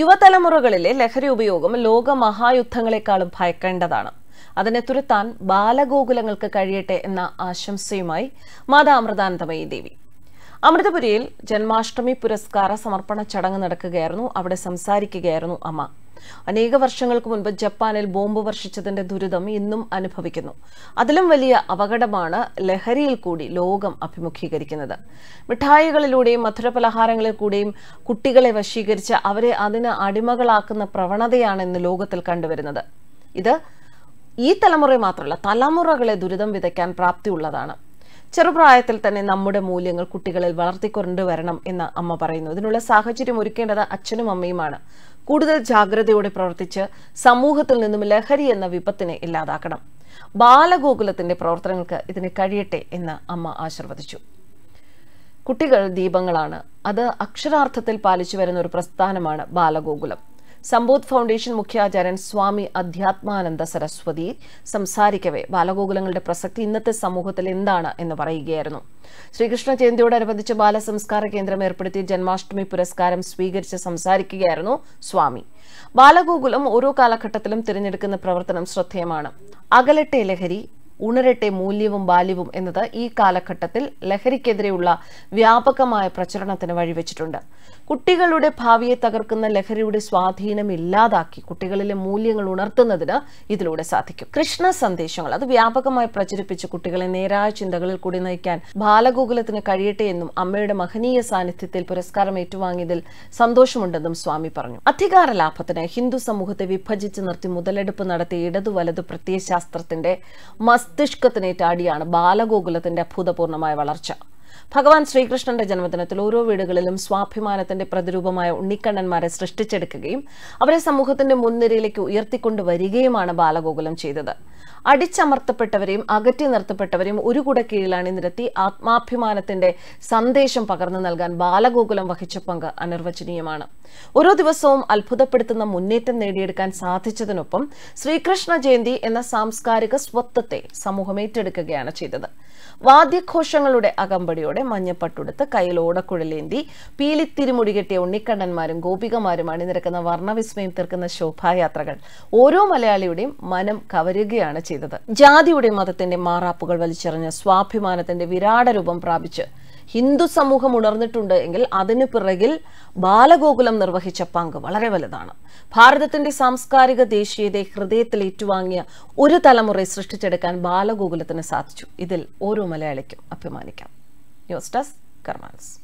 യുവതലമുറകളിലെ ലഹരി ഉപയോഗം ലോക മഹായുദ്ധങ്ങളെക്കാളും ഭയക്കേണ്ടതാണ് അതിനെ തുരുത്താൻ ബാലഗോകുലങ്ങൾക്ക് കഴിയട്ടെ എന്ന ആശംസയുമായി മാതാ അമൃതാനന്ദമയി ദേവി അമൃതപുരിയിൽ ജന്മാഷ്ടമി പുരസ്കാര സമർപ്പണ ചടങ്ങ് നടക്കുകയായിരുന്നു അവിടെ സംസാരിക്കുകയായിരുന്നു അമ്മ അനേക വർഷങ്ങൾക്ക് മുൻപ് ജപ്പാനിൽ ബോംബ് വർഷിച്ചതിന്റെ ദുരിതം ഇന്നും അനുഭവിക്കുന്നു അതിലും വലിയ അപകടമാണ് ലഹരിയിൽ കൂടി ലോകം അഭിമുഖീകരിക്കുന്നത് മിഠായികളിലൂടെയും പലഹാരങ്ങളിൽ കൂടെയും കുട്ടികളെ വശീകരിച്ച് അവരെ അതിന് അടിമകളാക്കുന്ന പ്രവണതയാണ് ഇന്ന് ലോകത്തിൽ കണ്ടുവരുന്നത് ഇത് ഈ തലമുറ മാത്രമല്ല തലമുറകളെ ദുരിതം വിതയ്ക്കാൻ പ്രാപ്തിയുള്ളതാണ് ചെറുപ്രായത്തിൽ തന്നെ നമ്മുടെ മൂല്യങ്ങൾ കുട്ടികളിൽ വളർത്തിക്കൊണ്ടുവരണം എന്ന് അമ്മ പറയുന്നു ഇതിനുള്ള സാഹചര്യം ഒരുക്കേണ്ടത് അച്ഛനും അമ്മയുമാണ് കൂടുതൽ ജാഗ്രതയോടെ പ്രവർത്തിച്ച് സമൂഹത്തിൽ നിന്നും ലഹരി എന്ന വിപത്തിനെ ഇല്ലാതാക്കണം ബാലഗോകുലത്തിന്റെ പ്രവർത്തനങ്ങൾക്ക് ഇതിന് കഴിയട്ടെ എന്ന് അമ്മ ആശീർവദിച്ചു കുട്ടികൾ ദീപങ്ങളാണ് അത് അക്ഷരാർത്ഥത്തിൽ പാലിച്ചു വരുന്ന ഒരു പ്രസ്ഥാനമാണ് ബാലഗോകുലം സംബോധ് ഫൗണ്ടേഷൻ മുഖ്യാചാര്യൻ സ്വാമി അധ്യാത്മാനന്ദ സരസ്വതി സംസാരിക്കവേ ബാലഗോകുലങ്ങളുടെ പ്രസക്തി ഇന്നത്തെ സമൂഹത്തിൽ എന്താണ് എന്ന് പറയുകയായിരുന്നു ശ്രീകൃഷ്ണ ജയന്തിയോടനുബന്ധിച്ച് ബാലസംസ്കാര കേന്ദ്രം ഏർപ്പെടുത്തിയ ജന്മാഷ്ടമി പുരസ്കാരം സ്വീകരിച്ച് സംസാരിക്കുകയായിരുന്നു സ്വാമി ബാലഗോകുലം ഓരോ കാലഘട്ടത്തിലും തിരഞ്ഞെടുക്കുന്ന പ്രവർത്തനം ശ്രദ്ധേയമാണ് അകലട്ടെ ലഹരി ഉണരട്ടെ മൂല്യവും ബാല്യവും എന്നത് ഈ കാലഘട്ടത്തിൽ ലഹരിക്കെതിരെയുള്ള വ്യാപകമായ പ്രചരണത്തിന് വഴിവെച്ചിട്ടുണ്ട് കുട്ടികളുടെ ഭാവിയെ തകർക്കുന്ന ലഹരിയുടെ സ്വാധീനം ഇല്ലാതാക്കി കുട്ടികളിലെ മൂല്യങ്ങൾ ഉണർത്തുന്നതിന് ഇതിലൂടെ സാധിക്കും കൃഷ്ണ സന്ദേശങ്ങൾ അത് വ്യാപകമായി പ്രചരിപ്പിച്ച് കുട്ടികളെ നേരായ ചിന്തകളിൽ കൂടി നയിക്കാൻ ബാലഗോകുലത്തിന് കഴിയട്ടെ എന്നും അമ്മയുടെ മഹനീയ സാന്നിധ്യത്തിൽ പുരസ്കാരം ഏറ്റുവാങ്ങിയതിൽ സന്തോഷമുണ്ടെന്നും സ്വാമി പറഞ്ഞു അധികാര ലാഭത്തിന് ഹിന്ദു സമൂഹത്തെ വിഭജിച്ച് നിർത്തി മുതലെടുപ്പ് നടത്തിയ ഇടതു വലതു പ്രത്യയശാസ്ത്രത്തിന്റെ മസ്ത മസ്തിഷ്കത്തിനേറ്റാടിയാണ് ബാലഗോകുലത്തിന്റെ അഭൂതപൂർണമായ വളർച്ച ഭഗവാൻ ശ്രീകൃഷ്ണന്റെ ജന്മദിനത്തിൽ ഓരോ വീടുകളിലും സ്വാഭിമാനത്തിന്റെ പ്രതിരൂപമായ ഉണ്ണിക്കണ്ണന്മാരെ സൃഷ്ടിച്ചെടുക്കുകയും അവരെ സമൂഹത്തിന്റെ മുൻനിരയിലേക്ക് ഉയർത്തിക്കൊണ്ടുവരികയുമാണ് ബാലഗോകുലം ചെയ്തത് അടിച്ചമർത്തപ്പെട്ടവരെയും അകറ്റി നിർത്തപ്പെട്ടവരെയും ഒരു കൂടെ കീഴിൽ അണിനിരത്തി ആത്മാഭിമാനത്തിന്റെ സന്ദേശം പകർന്നു നൽകാൻ ബാലഗോകുലം വഹിച്ച പങ്ക് അനിർവചനീയമാണ് ഓരോ ദിവസവും അത്ഭുതപ്പെടുത്തുന്ന മുന്നേറ്റം നേടിയെടുക്കാൻ സാധിച്ചതിനൊപ്പം ശ്രീകൃഷ്ണ ജയന്തി എന്ന സാംസ്കാരിക സ്വത്വത്തെ സമൂഹം ഏറ്റെടുക്കുകയാണ് ചെയ്തത് വാദ്യഘോഷങ്ങളുടെ അകമ്പടി ഭക്തിയോടെ മഞ്ഞപ്പട്ടുടുത്ത് കയ്യിൽ ഓടക്കുഴലേന്തി പീലിത്തിരിമുടി കെട്ടിയ ഉണ്ണിക്കണ്ണന്മാരും ഗോപികമാരും അണിനിരക്കുന്ന വർണ്ണവിസ്മയം തീർക്കുന്ന ശോഭായാത്രകൾ ഓരോ മലയാളിയുടെയും മനം കവരുകയാണ് ചെയ്തത് ജാതിയുടെ മതത്തിന്റെ മാറാപ്പുകൾ വലിച്ചെറിഞ്ഞ് സ്വാഭിമാനത്തിന്റെ വിരാട രൂപം പ്രാപിച്ച് ഹിന്ദു സമൂഹം ഉണർന്നിട്ടുണ്ട് എങ്കിൽ അതിന് പിറകിൽ ബാലഗോകുലം നിർവഹിച്ച പങ്ക് വളരെ വലുതാണ് ഭാരതത്തിന്റെ സാംസ്കാരിക ദേശീയതയെ ഹൃദയത്തിൽ ഏറ്റുവാങ്ങിയ ഒരു തലമുറയെ സൃഷ്ടിച്ചെടുക്കാൻ ബാലഗോകുലത്തിന് സാധിച്ചു ഇതിൽ ഓരോ മലയാളിക്കും അഭിമാനിക്കാം your stress karmas.